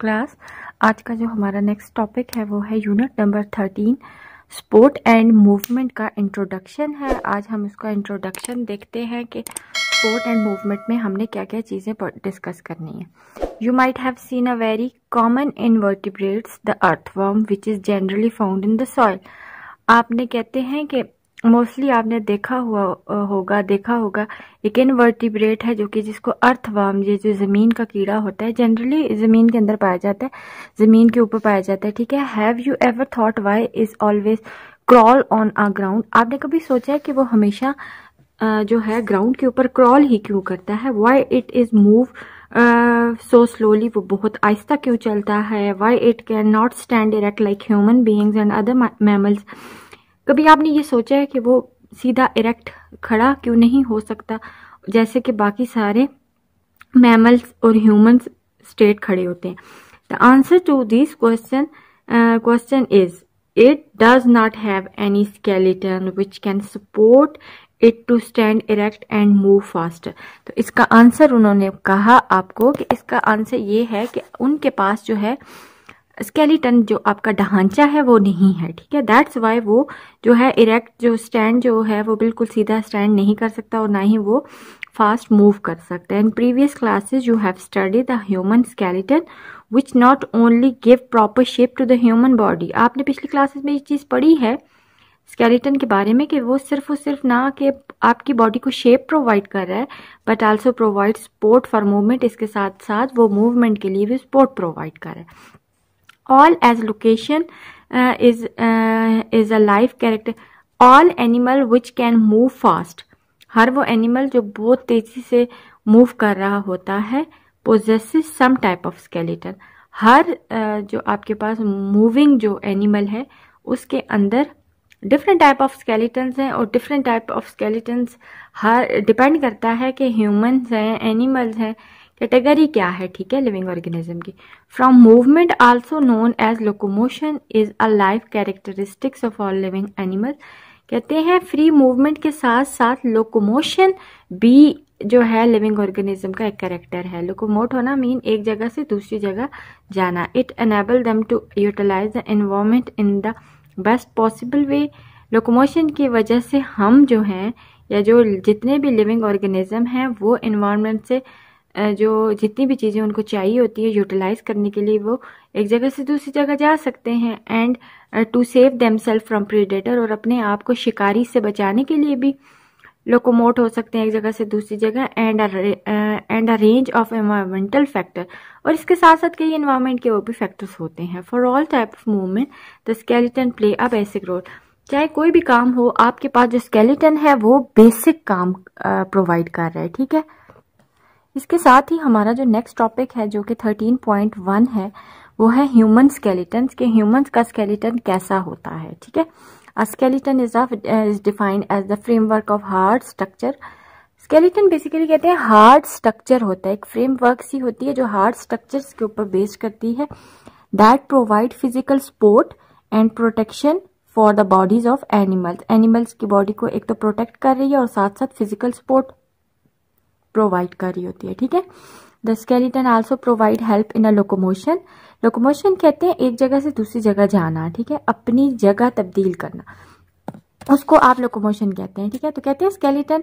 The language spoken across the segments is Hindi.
क्लास आज का जो हमारा नेक्स्ट टॉपिक है वो है unit number thirteen sport and movement का इंट्रोडक्शन है आज हम उसका इंट्रोडक्शन देखते हैं कि स्पोर्ट एंड मूवमेंट में हमने क्या क्या चीज़ें डिस्कस करनी है you might have seen a very common in vertebrates the earth worm which is generally found in the soil आपने कहते हैं कि मोस्टली आपने देखा हुआ होगा देखा होगा एक इनवर्टिब्रेट है जो कि जिसको अर्थवाम ये जो ज़मीन का कीड़ा होता है जनरली ज़मीन के अंदर पाया जाता है ज़मीन के ऊपर पाया जाता है ठीक है have you ever thought why is always crawl on a ground आपने कभी सोचा है कि वो हमेशा जो है ग्राउंड के ऊपर क्रॉल ही क्यों करता है why it is move so uh, slowly so वो बहुत आहिस्ता क्यों चलता है why it can not stand erect like human beings and other mammals कभी आपने ये सोचा है कि वो सीधा इरेक्ट खड़ा क्यों नहीं हो सकता जैसे कि बाकी सारे मैमल्स और ह्यूमन्स स्टेट खड़े होते हैं the answer to this question question is it does not have any skeleton which can support it to stand erect and move fast तो इसका आंसर उन्होंने कहा आपको कि इसका आंसर ये है कि उनके पास जो है स्केलीटन जो आपका ढांचा है वो नहीं है ठीक है दैट्स वाई वो जो है इरेक्ट जो स्टैंड जो है वो बिल्कुल सीधा स्टैंड नहीं कर सकता और ना ही वो फास्ट मूव कर सकता है in previous classes you have study the human skeleton which not only give proper shape to the human body आपने पिछली क्लासेज में ये चीज़ पढ़ी है स्केलेटन के बारे में कि वो सिर्फ और सिर्फ ना कि आपकी बॉडी को शेप प्रोवाइड कर रहा है but also provide support for movement इसके साथ साथ वो मूवमेंट के लिए भी सपोर्ट प्रोवाइड कर रहा है all as location is is a life character all animal which can move fast हर वो एनिमल जो बहुत तेज़ी से मूव कर रहा होता है possess some type of skeleton हर uh, जो आपके पास मूविंग जो एनिमल है उसके अंदर डिफरेंट टाइप ऑफ स्केलेटन्स हैं और डिफरेंट टाइप ऑफ स्केलेटन्स हर डिपेंड करता है कि ह्यूमंस हैं एनिमल्स हैं कैटेगरी क्या है ठीक है लिविंग ऑर्गेनिज्म की from movement also known as locomotion is a life characteristics of all living animal कहते हैं फ्री मूवमेंट के साथ साथ लोकोमोशन भी जो है लिविंग ऑर्गेनिज्म का एक कैरेक्टर है लोकोमोट होना मीन एक जगह से दूसरी जगह जाना it enable them to utilise the environment in the best possible way locomotion की वजह से हम जो हैं या जो जितने भी लिविंग ऑर्गेनिज्म हैं वो इन्वामेंट से जो जितनी भी चीज़ें उनको चाहिए होती है यूटिलाइज करने के लिए वो एक जगह से दूसरी जगह जा सकते हैं and to save them self from predator और अपने आप को शिकारी से बचाने के लिए भी लोकोमोट हो सकते हैं एक जगह से दूसरी जगह and and a range of environmental factor और इसके साथ साथ कई इन्वायरमेंट के वो भी फैक्टर्स होते हैं for all type of movement the skeleton play a basic role चाहे कोई भी काम हो आपके पास जो स्केलेटन है वो बेसिक काम प्रोवाइड uh, कर रहा है ठीक है इसके साथ ही हमारा जो नेक्स्ट टॉपिक है जो कि थर्टीन पॉइंट वन है वो है ह्यूमन स्केलेटन के ह्यूमन का स्केलेटन कैसा होता है ठीक है A skeleton is, of, uh, is defined as the framework of hard structure. Skeleton basically कहते हैं हार्ड स्ट्रक्चर होता है एक फ्रेमवर्क सी होती है जो हार्ड स्ट्रक्चर्स के ऊपर बेस्ड करती है that provide physical support and protection for the bodies of animals animals की बॉडी को एक तो प्रोटेक्ट कर रही है और साथ साथ फिजिकल सपोर्ट प्रोवाइड कर रही होती है ठीक है the skeleton also provide help in a locomotion locomotion कहते हैं एक जगह से दूसरी जगह जाना ठीक है अपनी जगह तब्दील करना उसको आप लोकोमोशन कहते हैं ठीक है तो कहते हैं स्केलेटन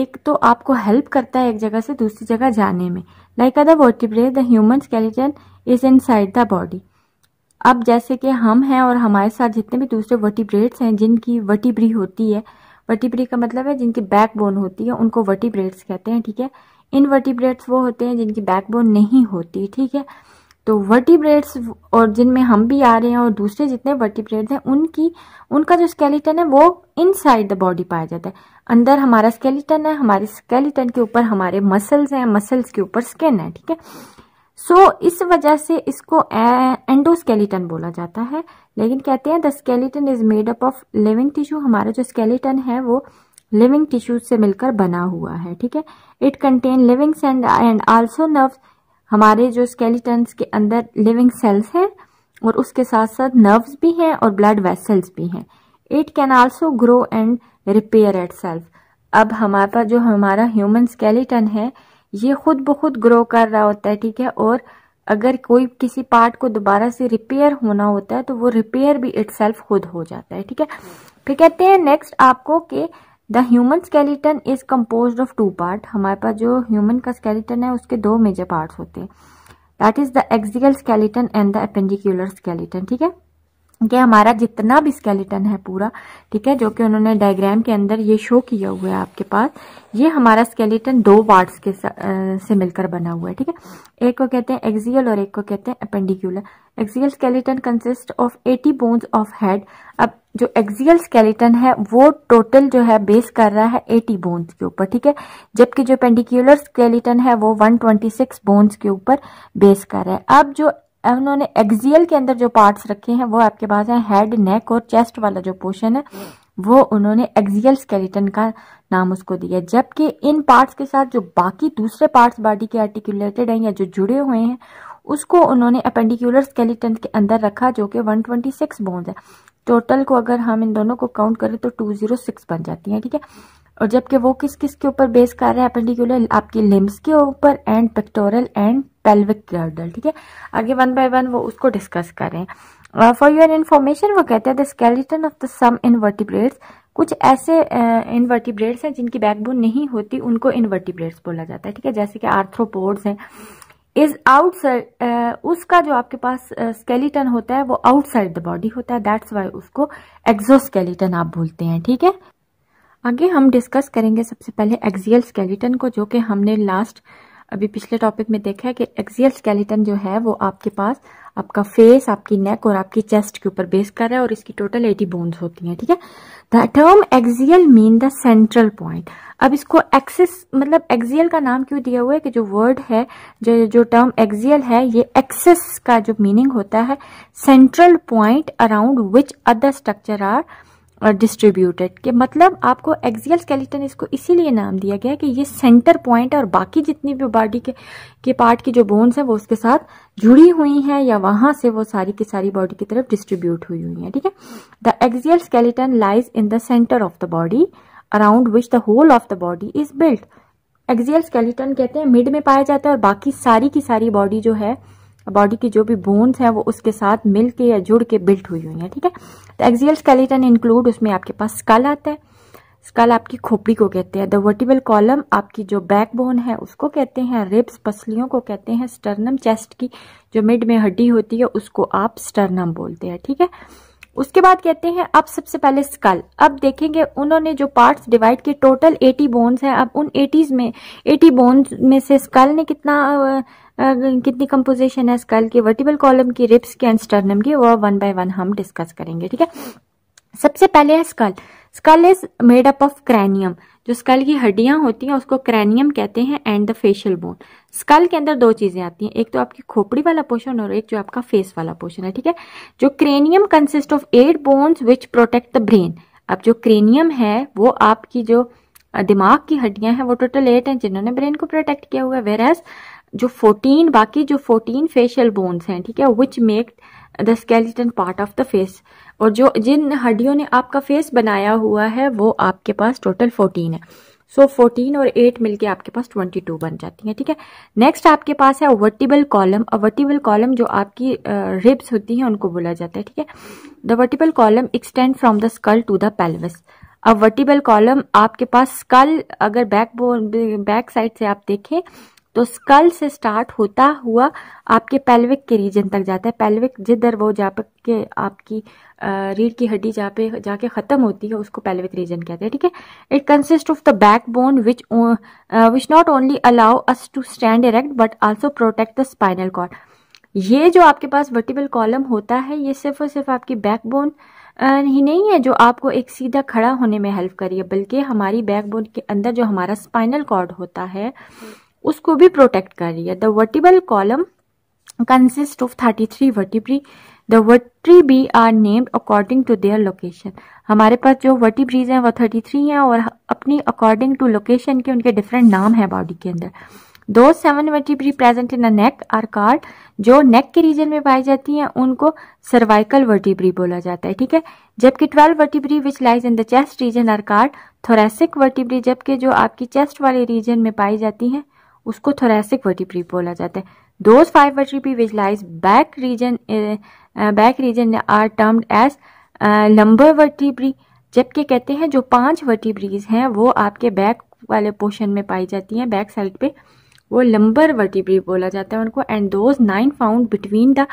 एक तो आपको हेल्प करता है एक जगह से दूसरी जगह जाने में like other vertebrae the human skeleton is inside the body अब जैसे कि हम हैं और हमारे साथ जितने भी दूसरे वर्टिब्रेड्स हैं जिनकी वर्टिब्री होती है वर्टिब्री का मतलब है जिनकी बैक बोन होती है उनको वर्टिब्रेड्स कहते हैं ठीक है इन वर्टिब्रेड्स वो होते हैं जिनकी बैक बोन नहीं होती ठीक है तो वर्टिब्रेड्स और जिनमें हम भी आ रहे हैं और दूसरे जितने वर्टिब्रेड्स हैं उनकी उनका जो स्केलेटन है वो इनसाइड द बॉडी पाया जाता है अंदर हमारा स्केलेटन है हमारे स्केलेटन के ऊपर हमारे मसल्स हैं मसल्स के ऊपर स्किन है ठीक है सो so, इस वजह से इसको एंडोस्केलेटन बोला जाता है लेकिन कहते हैं the skeleton is made up of living tissue हमारा जो स्केलेटन है वो लिविंग टिश्यूज से मिलकर बना हुआ है ठीक है it contain living and also nerves हमारे जो स्केलेटन्स के अंदर लिविंग सेल्स हैं और उसके साथ साथ नर्व्स भी हैं और ब्लड वेसल्स भी हैं it can also grow and repair itself अब हमारे पास जो हमारा ह्यूमन स्केलेटन है ये खुद ब खुद ग्रो कर रहा होता है ठीक है और अगर कोई किसी पार्ट को दोबारा से रिपेयर होना होता है तो वो रिपेयर भी इट खुद हो जाता है ठीक है फिर कहते हैं नेक्स्ट आपको कि the human skeleton is compose of two part हमारे पास जो ह्यूमन का स्केलेटन है उसके दो मेजर पार्ट होते हैं that is the axial skeleton and the appendicular skeleton ठीक है कि हमारा जितना भी स्केलेटन है पूरा ठीक है जो कि उन्होंने डायग्राम के अंदर ये शो किया हुआ है आपके पास ये हमारा स्केलेटन दो पार्ट्स के आ, से मिलकर बना हुआ है ठीक है एक को कहते हैं एक्सियल और एक को कहते हैं appendicular axial skeleton consist of 80 bones of head अब जो एक्सियल स्केलेटन है वो टोटल जो है बेस कर रहा है एटी बोन्स के ऊपर ठीक है जबकि जो पेंडिक्यूलर स्केलेटन है वो वन बोन्स के ऊपर बेस कर रहा है अब जो उन्होंने एक्जियल के अंदर जो पार्ट्स रखे हैं वो आपके पास है हेड नेक और चेस्ट वाला जो पोर्शन है वो उन्होंने एक्जियल स्केलेटन का नाम उसको दिया जबकि इन पार्ट्स के साथ जो बाकी दूसरे पार्ट्स बॉडी के आर्टिकुलेटेड हैं या जो जुड़े हुए हैं उसको उन्होंने अपेंडिकुलर स्केलेटन के अंदर रखा जो कि 126 बोन्स है टोटल को अगर हम इन दोनों को काउंट करें तो 206 बन जाती हैं ठीक है और जबकि वो किस किस के ऊपर बेस कर रहे हैं अपेंडिकुलर आपकी लिम्स के ऊपर and pectoral and pelvic girdle ठीक है आगे वन बाय वन वो उसको डिस्कस करें फॉर योर इन्फॉर्मेशन वो कहते हैं the skeleton of the some invertebrates कुछ ऐसे इनवर्टिब्रेट्स uh, हैं जिनकी बैकबोन नहीं होती उनको इनवर्टिब्रेट्स बोला जाता है ठीक है जैसे कि आर्थ्रोपोड्स हैं इज आउटसाइड uh, उसका जो आपके पास स्केलेटन uh, होता है वो आउटसाइड द बॉडी होता है दैट्स वाई उसको एक्जोस्केलेटन आप बोलते हैं ठीक है आगे हम डिस्कस करेंगे सबसे पहले एक्जियल स्केलेटन को जो कि हमने लास्ट uh, अभी पिछले टॉपिक में देखा है कि एक्सियल स्केलेटन जो है वो आपके पास आपका फेस आपकी नेक और आपकी चेस्ट के ऊपर बेस कर रहा है और इसकी टोटल एटी बोन्स होती हैं ठीक है the term axial mean the central point अब इसको एक्सिस मतलब एक्सियल का नाम क्यों दिया हुआ है कि जो वर्ड है जो जो टर्म एक्सियल है ये एक्सिस का जो मीनिंग होता है central point around which other structure are और डिस्ट्रीब्यूटेड के मतलब आपको एक्सियल स्केलेटन इसको इसीलिए नाम दिया गया कि ये सेंटर पॉइंट है और बाकी जितनी भी बॉडी के के पार्ट की जो बोन्स हैं वो उसके साथ जुड़ी हुई हैं या वहां से वो सारी की सारी बॉडी की तरफ डिस्ट्रीब्यूट हुई हुई हैं ठीक है the axial skeleton lies in the centre of the body around which the whole of the body is built axial skeleton कहते हैं मिड में पाया जाता है और बाकी सारी की सारी बॉडी जो है बॉडी की जो भी बोन्स हैं वो उसके साथ मिल के या जुड़ के बिल्ट हुई हुई हैं ठीक है तो एक्जियल स्केलेटन इंक्लूड उसमें आपके पास स्कल आता है स्कल आपकी खोपड़ी को कहते हैं द वर्टिबल कॉलम आपकी जो बैक बोन है उसको कहते हैं रिब्स पसलियों को कहते हैं स्टर्नम चेस्ट की जो मिड में हड्डी होती है उसको आप स्टर्नम बोलते हैं ठीक है थीके? उसके बाद कहते हैं अब सबसे पहले स्कल अब देखेंगे उन्होंने जो पार्ट्स डिवाइड किए टोटल 80 बोन्स हैं अब उन 80s में 80 बोन्स में से स्कल ने कितना आ, आ, कितनी कंपोजिशन है स्कल की वर्टिबल कॉलम की रिप्स की एंड स्टर्नम की वह वन बाय वन हम डिस्कस करेंगे ठीक है सबसे पहले है skull skull is made up of cranium जो स्कल की हड्डियां होती हैं उसको क्रैनियम कहते हैं and the facial bone skull के अंदर दो चीजें आती हैं एक तो आपकी खोपड़ी वाला पोर्शन और एक जो आपका फेस वाला पोर्शन है ठीक है जो cranium consist of eight bones which protect the brain अब जो क्रेनियम है वो आपकी जो दिमाग की हड्डियां हैं वो टोटल एट हैं जिन्होंने ब्रेन को प्रोटेक्ट किया हुआ है वेर एज जो फोर्टीन बाकी जो फोर्टीन फेशियल बोन्स हैं ठीक है which make the skeleton part of the face और जो जिन हड्डियों ने आपका फेस बनाया हुआ है वो आपके पास टोटल फोर्टीन है सो so, 14 और 8 मिलके आपके पास 22 बन जाती है ठीक है नेक्स्ट आपके पास है वर्टिबल कॉलम और वर्टिबल कॉलम जो आपकी रिब्स होती हैं उनको बोला जाता है ठीक है the vertebral column extend from the skull to the pelvis अब वर्टिबल कॉलम आपके पास स्कल अगर बैक बैक साइड से आप देखें तो स्कल से स्टार्ट होता हुआ आपके पेल्विक के रीजन तक जाता है पेल्विक जिधर वो जा के आपकी रीढ़ की हड्डी जहाँ पे जाके ख़त्म होती है उसको पेल्विक रीजन कहते हैं ठीक है it consist of the back bone which which not only allow us to stand erect but also protect the spinal cord ये जो आपके पास वर्टिबल कॉलम होता है ये सिर्फ और सिर्फ आपकी बैक बोन ही नहीं है जो आपको एक सीधा खड़ा होने में हेल्प करिए बल्कि हमारी बैक बोन के अंदर जो हमारा स्पाइनल कॉर्ड होता है उसको भी प्रोटेक्ट कर रही है the vertebral column consist of 33 vertebrae they be are named according to their location हमारे पास जो वर्टिब्रीज हैं वो 33 हैं और अपनी अकॉर्डिंग टू लोकेशन के उनके डिफरेंट नाम है बॉडी के अंदर दो seven vertebrae present in the neck are called जो नेक के रीजन में पाई जाती हैं उनको सर्वाइकल वर्टिब्री बोला जाता है ठीक है जबकि twelve vertebrae which lies in the chest region are called thoracic vertebrae जबकि जो आपकी चेस्ट वाले रीजन में पाई जाती हैं उसको थोरेसिक वर्टिप्री बोला जाता है those five vertebrae which lies back region back region are termed as lumbar vertebrae जबकि कहते हैं जो पांच वर्टिब्रीज हैं वो आपके बैक वाले पोर्शन में पाई जाती हैं बैक साइड पे वो लंबर वर्टिब्री बोला जाता है उनको and those nine found between the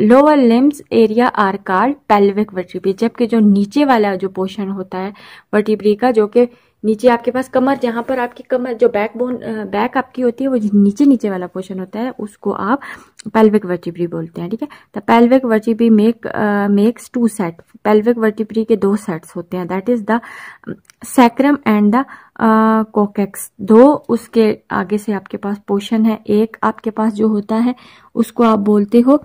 lower limbs area are called pelvic vertebrae जबकि जो नीचे वाला जो पोर्शन होता है वर्टिब्री का जो कि नीचे आपके पास कमर जहाँ पर आपकी कमर जो बैक बोन बैक आपकी होती है वो जो नीचे नीचे वाला पोर्शन होता है उसको आप पेल्विक वर्टिब्री बोलते हैं ठीक है the pelvic vertebrae make makes two set pelvic vertebrae के दो सेट्स होते हैं that is the sacrum and the coccyx दो उसके आगे से आपके पास पोर्शन है एक आपके पास जो होता है उसको आप बोलते हो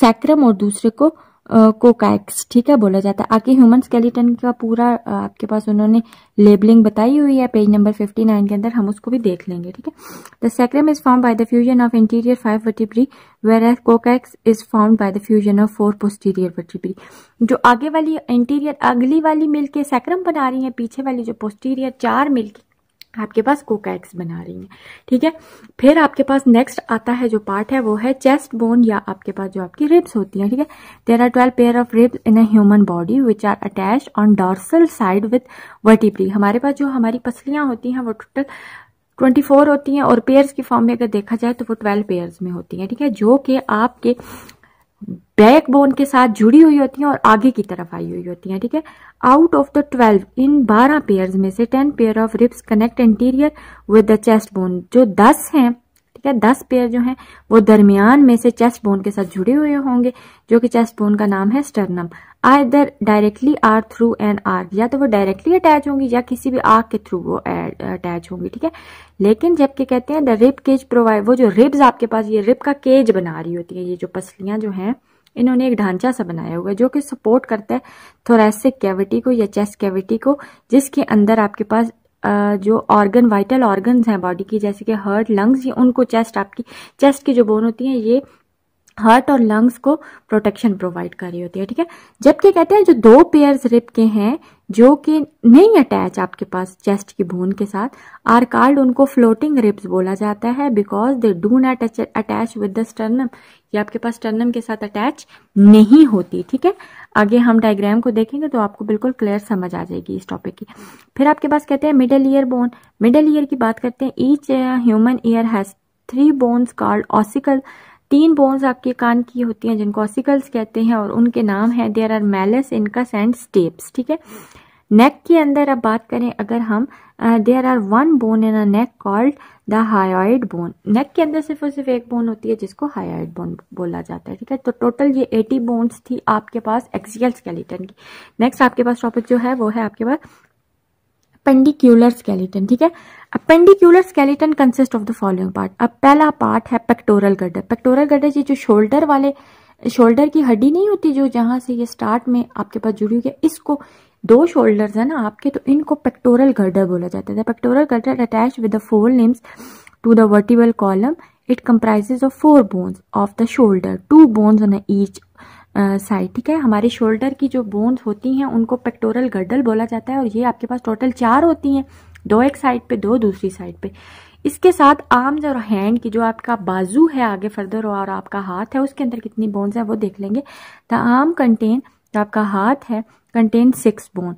सैक्रम और दूसरे को कोकाइक्स ठीक है बोला जाता है आगे ह्यूमन स्केलेटन का पूरा आपके पास उन्होंने लेबलिंग बताई हुई है पेज नंबर 59 के अंदर हम उसको भी देख लेंगे ठीक है the sacrum is form by the fusion of interior five vertebrae whereas coccyx is form by the fusion of four posterior vertebrae जो आगे वाली इंटीरियर अगली वाली मिलके सेक्रम बना रही है पीछे वाली जो पोस्टीरियर चार मिलके आपके पास कोकैक्स बना रही हैं ठीक है फिर आपके पास नेक्स्ट आता है जो पार्ट है वो है चेस्ट बोन या आपके पास जो आपकी रिब्स होती हैं ठीक है there are twelve pair of ribs in human body which are attach on dorsal side with vertebrae हमारे पास जो हमारी पसलियां होती हैं वो टोटल ट्वेंटी फोर होती हैं और पेयर्स की फॉर्म में अगर देखा जाए तो वो ट्वेल्व पेयर्स में होती हैं ठीक है जो कि आपके बैक बोन के साथ जुड़ी हुई होती हैं और आगे की तरफ आई हुई होती हैं ठीक है आउट ऑफ द ट्वेल्व इन बारह पेयर में से ten pair of ribs connect interior with the chest bone जो दस हैं ठीक है दस पेयर जो हैं वो दरमियान में से चेस्ट बोन के साथ जुड़े हुए होंगे जो कि चेस्ट बोन का नाम है sternum either directly or through an arch या तो वो डायरेक्टली अटैच होंगी या किसी भी आर्क के थ्रू वो अटैच होंगी ठीक है लेकिन जबकि कहते हैं द रिप केज प्रोवाइड वो जो रिब्स आपके पास ये रिप का केज बना रही होती है ये जो पसलियां जो हैं इन्होंने एक ढांचा सा बनाया हुआ है जो कि सपोर्ट करता है थोरेसिक कैविटी को या चेस्ट कैविटी को जिसके अंदर आपके पास जो ऑर्गन वाइटल ऑर्गन्स हैं बॉडी की जैसे कि हर्ट लंग्स ये उनको चेस्ट आपकी चेस्ट की जो बोन होती है ये हार्ट और लंग्स को प्रोटेक्शन प्रोवाइड कर रही होती है ठीक है जबकि कहते हैं जो दो पेयर्स रिप के हैं जो कि नहीं अटैच आपके पास चेस्ट की बोन के साथ आर कार्ड उनको फ्लोटिंग रिप्स बोला जाता है because they do not attach with the sternum ये आपके पास स्टर्नम के साथ अटैच नहीं होती ठीक है आगे हम डायग्राम को देखेंगे तो आपको बिल्कुल क्लियर समझ आ जाएगी इस टॉपिक की फिर आपके पास कहते हैं middle ear bone middle ear की बात करते हैं each human ear has three bones called ossicle तीन बोन्स आपके कान की होती हैं जिनको ऑसिकल्स कहते हैं और उनके नाम है there are malleus incus and stapes ठीक है नेक के अंदर अब बात करें अगर हम there are one bone in a neck called the hyoid bone neck के अंदर सिर्फ और सिर्फ एक बोन होती है जिसको हायोइड बोन बोला जाता है ठीक है तो टोटल ये एटी बोन्स थी आपके पास एक्सियल स्केलेटन की नेक्स्ट आपके पास टॉपिक जो है वो है आपके पास अपेंडिक्यूलर स्केलेटन ठीक है appendicular skeleton consist of the following part अब पहला पार्ट है पेक्टोरल गर्डर पेक्टोरल गर्डर ये जो शोल्डर वाले शोल्डर की हड्डी नहीं होती जो जहां से ये स्टार्ट में आपके पास जुड़ी हुई है इसको दो शोल्डर है ना आपके तो इनको पेक्टोरल गर्डर बोला जाता है pectoral girder attach with the fore limbs to the vertebral column it comprises of four bones of the shoulder two bones on each side ठीक है हमारे शोल्डर की जो बोन्स होती हैं उनको पेक्टोरल गर्डल बोला जाता है और ये आपके पास टोटल चार होती हैं दो एक साइड पे दो दूसरी साइड पे इसके साथ आर्म्स और हैंड की जो आपका बाजू है आगे फर्दर और आपका हाथ है उसके अंदर कितनी बोन्स है वो देख लेंगे द आर्म कंटेन जो आपका हाथ है contain six bone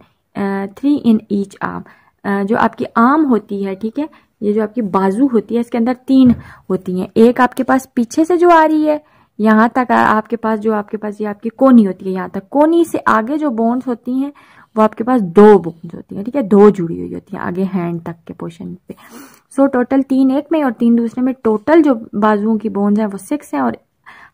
three in each arm जो आपकी आर्म होती है ठीक है ये जो आपकी बाजू होती है इसके अंदर तीन होती हैं एक आपके पास पीछे से जो आ रही है यहाँ तक आपके पास जो आपके पास ये आपकी कोनी होती है यहाँ तक कोनी से आगे जो बोन्स होती हैं वो आपके पास दो बोन्स होती है ठीक है दो जुड़ी हुई होती है आगे हैंड तक के पोर्शन पे सो so, टोटल तीन एक में और तीन दूसरे में टोटल जो बाजुओं की बोन्स हैं वो सिक्स हैं और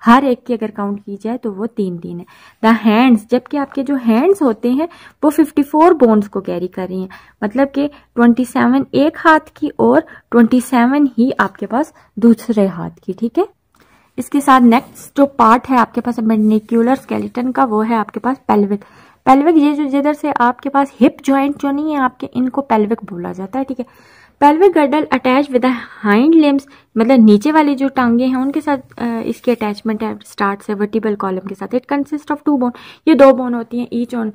हर एक की अगर काउंट की जाए तो वो तीन तीन है द हैंड्स जबकि आपके जो हैंड्स होते हैं वो फिफ्टी फोर बोन्स को कैरी कर रही हैं मतलब कि ट्वेंटी सेवन एक हाथ की और ट्वेंटी सेवन ही आपके पास दूसरे हाथ की ठीक है इसके साथ नेक्स्ट जो पार्ट है आपके पास मेडिक्यूलर स्केलेटन का वो है आपके पास पेल्विक पेल्विक ये जो जिधर से आपके पास हिप ज्वाइंट जो नहीं है आपके इनको पेल्विक बोला जाता है ठीक है pelvic girdle attach with hind limbs मतलब नीचे वाली जो टांगे हैं उनके साथ इसके अटैचमेंट है स्टार्ट से वर्टिबल कॉलम के साथ it consist of two bone ये दो बोन होती हैं ईच ऑन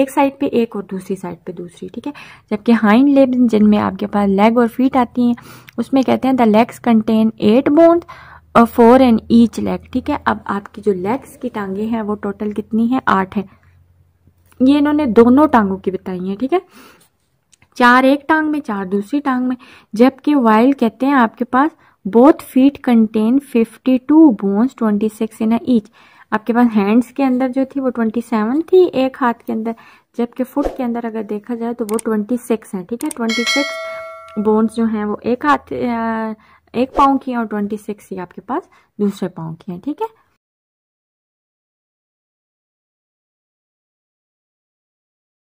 एक साइड पे एक और दूसरी साइड पे दूसरी ठीक है जबकि हाइंड लिम्स जिनमें आपके पास लेग और फीट आती हैं उसमें कहते हैं the legs contain eight bones और फोर एंड ईच लेग ठीक है अब आपकी जो लेग्स की टांगे हैं वो टोटल कितनी है आठ है ये इन्होंने दोनों टांगों की बताई है ठीक है चार एक टांग में चार दूसरी टांग में जबकि वाइल्ड कहते हैं आपके पास both feet contain 52 two bones twenty six in each आपके पास हैंड्स के अंदर जो थी वो 27 थी एक हाथ के अंदर जबकि फुट के अंदर अगर देखा जाए तो वो 26 है ठीक है 26 बोन्स जो हैं वो एक हाथ एक पाँव की और ट्वेंटी सिक्स ये आपके पास दूसरे पाओ की है ठीक है